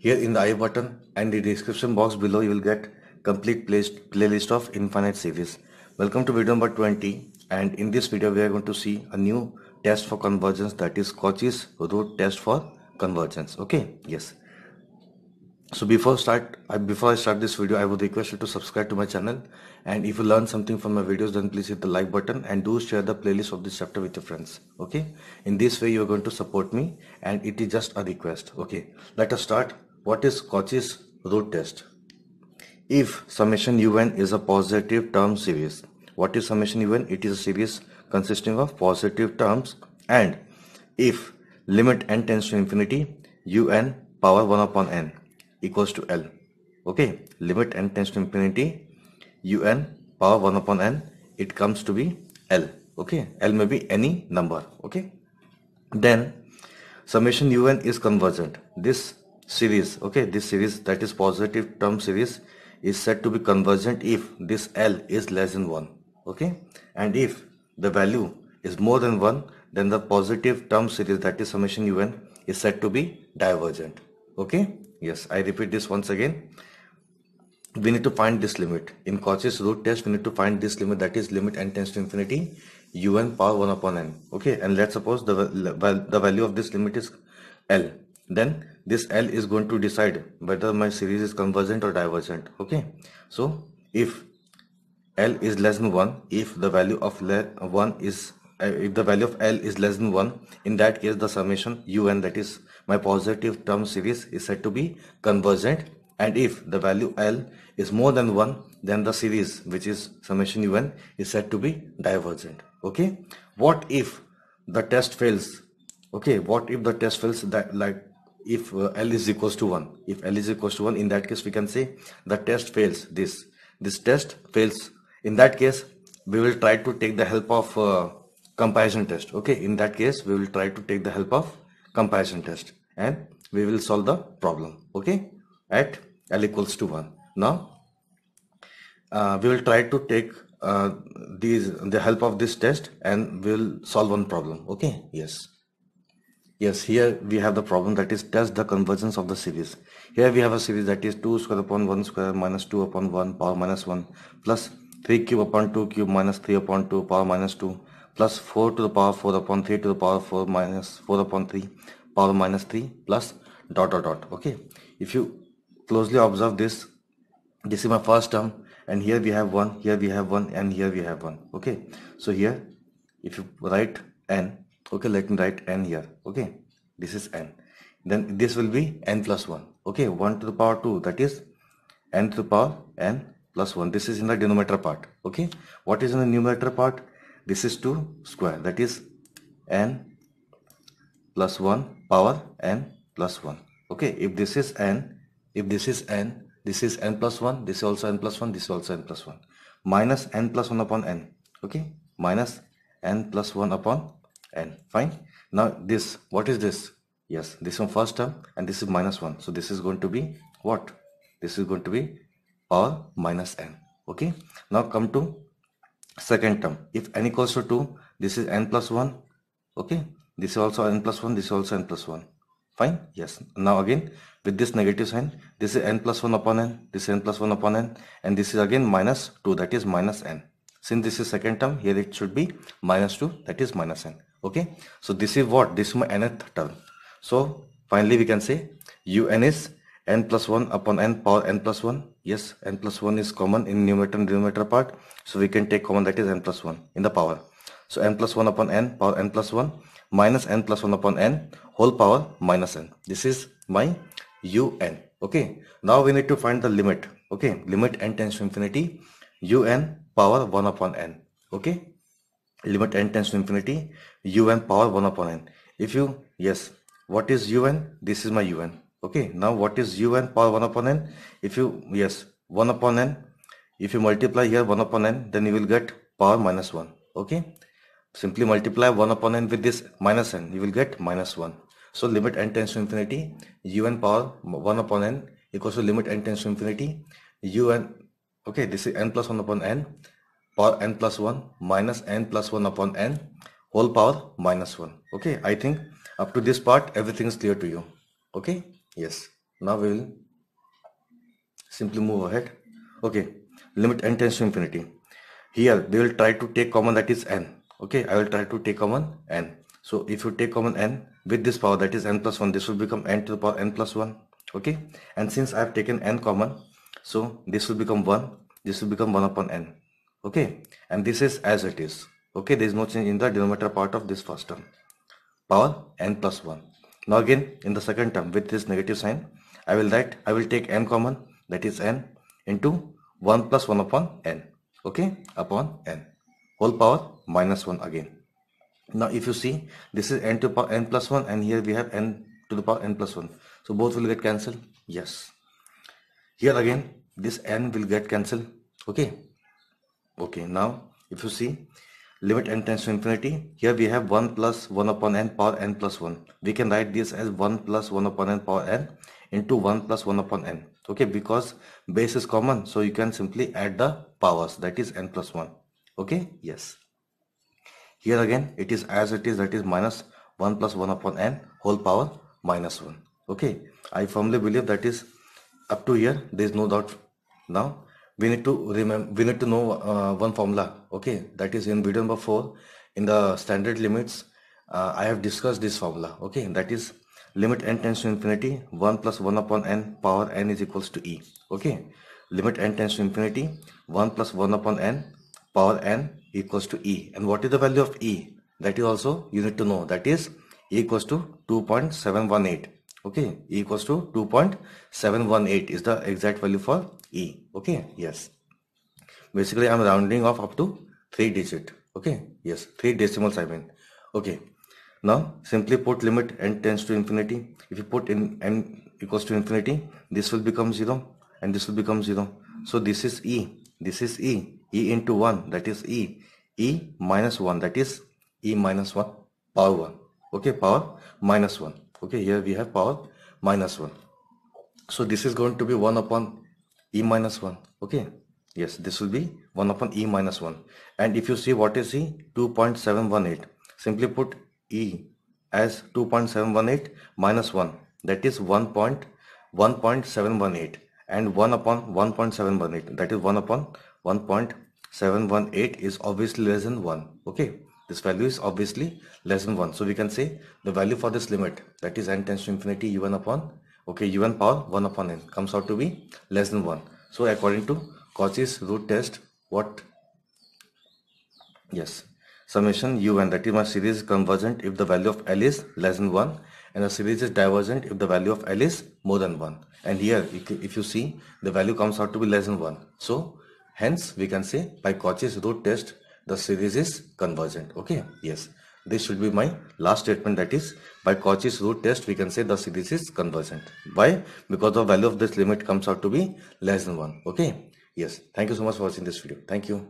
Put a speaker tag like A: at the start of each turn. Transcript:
A: Here in the I button and the description box below you will get complete playlist of infinite series. Welcome to video number 20 and in this video we are going to see a new test for convergence that is Cauchy's root test for convergence. Okay, yes. So before start, I, before I start this video, I would request you to subscribe to my channel. And if you learn something from my videos, then please hit the like button and do share the playlist of this chapter with your friends. Okay. In this way, you are going to support me and it is just a request. Okay. Let us start. What is Cauchy's root test? If summation un is a positive term series, what is summation un? It is a series consisting of positive terms and if limit n tends to infinity un power 1 upon n equals to L. Okay, limit n tends to infinity un power 1 upon n it comes to be L. Okay, L may be any number. Okay, then summation un is convergent. This series okay this series that is positive term series is said to be convergent if this L is less than 1 okay and if the value is more than 1 then the positive term series that is summation un is said to be divergent okay yes I repeat this once again we need to find this limit in Cauchy's root test we need to find this limit that is limit n tends to infinity un power 1 upon n okay and let's suppose the, the value of this limit is L then this L is going to decide whether my series is convergent or divergent okay so if L is less than 1 if the value of 1 is uh, if the value of L is less than 1 in that case the summation UN that is my positive term series is said to be convergent and if the value L is more than 1 then the series which is summation UN is said to be divergent okay what if the test fails okay what if the test fails that like if uh, L is equals to 1. If L is equals to 1, in that case, we can say the test fails this. This test fails. In that case, we will try to take the help of uh, comparison test. Okay, in that case, we will try to take the help of comparison test and we will solve the problem. Okay, at L equals to 1. Now, uh, we will try to take uh, these the help of this test and we will solve one problem. Okay, yes. Yes, here we have the problem that is test the convergence of the series. Here we have a series that is 2 square upon 1 square minus 2 upon 1 power minus 1 plus 3 cube upon 2 cube minus 3 upon 2 power minus 2 plus 4 to the power 4 upon 3 to the power 4 minus 4 upon 3 power minus 3 plus dot dot dot. Okay, if you closely observe this, this is my first term and here we have 1, here we have 1 and here we have 1. Okay, so here if you write n okay let me write n here okay this is n then this will be n plus 1 okay 1 to the power 2 that is n to the power n plus 1 this is in the denominator part okay what is in the numerator part this is 2 square that is n plus 1 power n plus 1 okay if this is n if this is n this is n plus 1 this is also n plus 1 this is also n plus 1 minus n plus 1 upon n okay minus n plus 1 upon and fine now this what is this yes this one first term and this is minus 1 so this is going to be what this is going to be or minus n okay now come to second term if n equals to 2 this is n plus 1 okay this is also n plus 1 this is also n plus 1 fine yes now again with this negative sign this is n plus 1 upon n this is n plus 1 upon n and this is again minus 2 that is minus n since this is second term here it should be minus 2 that is minus n okay so this is what this is my nth term so finally we can say un is n plus 1 upon n power n plus 1 yes n plus 1 is common in numerator and denominator part so we can take common that is n plus 1 in the power so n plus 1 upon n power n plus 1 minus n plus 1 upon n whole power minus n this is my un okay now we need to find the limit okay limit n tends to infinity un power 1 upon n okay limit n tends to infinity un power 1 upon n. If you, yes, what is un? This is my un. Okay, now what is un power 1 upon n? If you, yes, 1 upon n. If you multiply here 1 upon n, then you will get power minus 1. Okay, simply multiply 1 upon n with this minus n, you will get minus 1. So limit n tends to infinity, un power 1 upon n equals to limit n tends to infinity, un, okay, this is n plus 1 upon n, power n plus 1 minus n plus 1 upon n whole power minus 1 okay I think up to this part everything is clear to you okay yes now we will simply move ahead okay limit n tends to infinity here they will try to take common that is n okay I will try to take common n so if you take common n with this power that is n plus 1 this will become n to the power n plus 1 okay and since I have taken n common so this will become 1 this will become 1 upon n okay and this is as it is okay there is no change in the denominator part of this first term power n plus 1 now again in the second term with this negative sign I will write, I will take n common that is n into 1 plus 1 upon n okay upon n whole power minus 1 again now if you see this is n to power n plus 1 and here we have n to the power n plus 1 so both will get cancelled yes here again this n will get cancelled okay okay now if you see limit n tends to infinity. Here we have 1 plus 1 upon n power n plus 1. We can write this as 1 plus 1 upon n power n into 1 plus 1 upon n. Okay, because base is common, so you can simply add the powers that is n plus 1. Okay, yes. Here again, it is as it is that is minus 1 plus 1 upon n whole power minus 1. Okay, I firmly believe that is up to here, there is no doubt now we need to remember we need to know uh, one formula okay that is in video number four in the standard limits uh, i have discussed this formula okay that is limit n tends to infinity 1 plus 1 upon n power n is equals to e okay limit n tends to infinity 1 plus 1 upon n power n equals to e and what is the value of e that is also you need to know that is e equals to 2.718 okay e equals to 2.718 is the exact value for e okay yes basically i'm rounding off up to three digit okay yes three decimals i mean okay now simply put limit n tends to infinity if you put in n equals to infinity this will become zero and this will become zero so this is e this is e e into 1 that is e e minus 1 that is e minus 1 power 1 okay power minus 1 okay here we have power minus 1 so this is going to be 1 upon e minus 1 okay yes this will be 1 upon e minus 1 and if you see what is e 2.718 simply put e as 2.718 minus 1 that is 1.1.718 and 1 upon 1.718 that is 1 upon 1.718 is obviously less than 1 okay this value is obviously less than 1. So we can say the value for this limit that is n tends to infinity u1 upon okay u1 power 1 upon n comes out to be less than 1. So according to Cauchy's root test what yes summation un that is my series is convergent if the value of L is less than 1 and the series is divergent if the value of L is more than 1 and here if you see the value comes out to be less than 1 so hence we can say by Cauchy's root test the series is convergent okay yes this should be my last statement that is by Cauchy's root test we can say the series is convergent why because the value of this limit comes out to be less than 1 okay yes thank you so much for watching this video thank you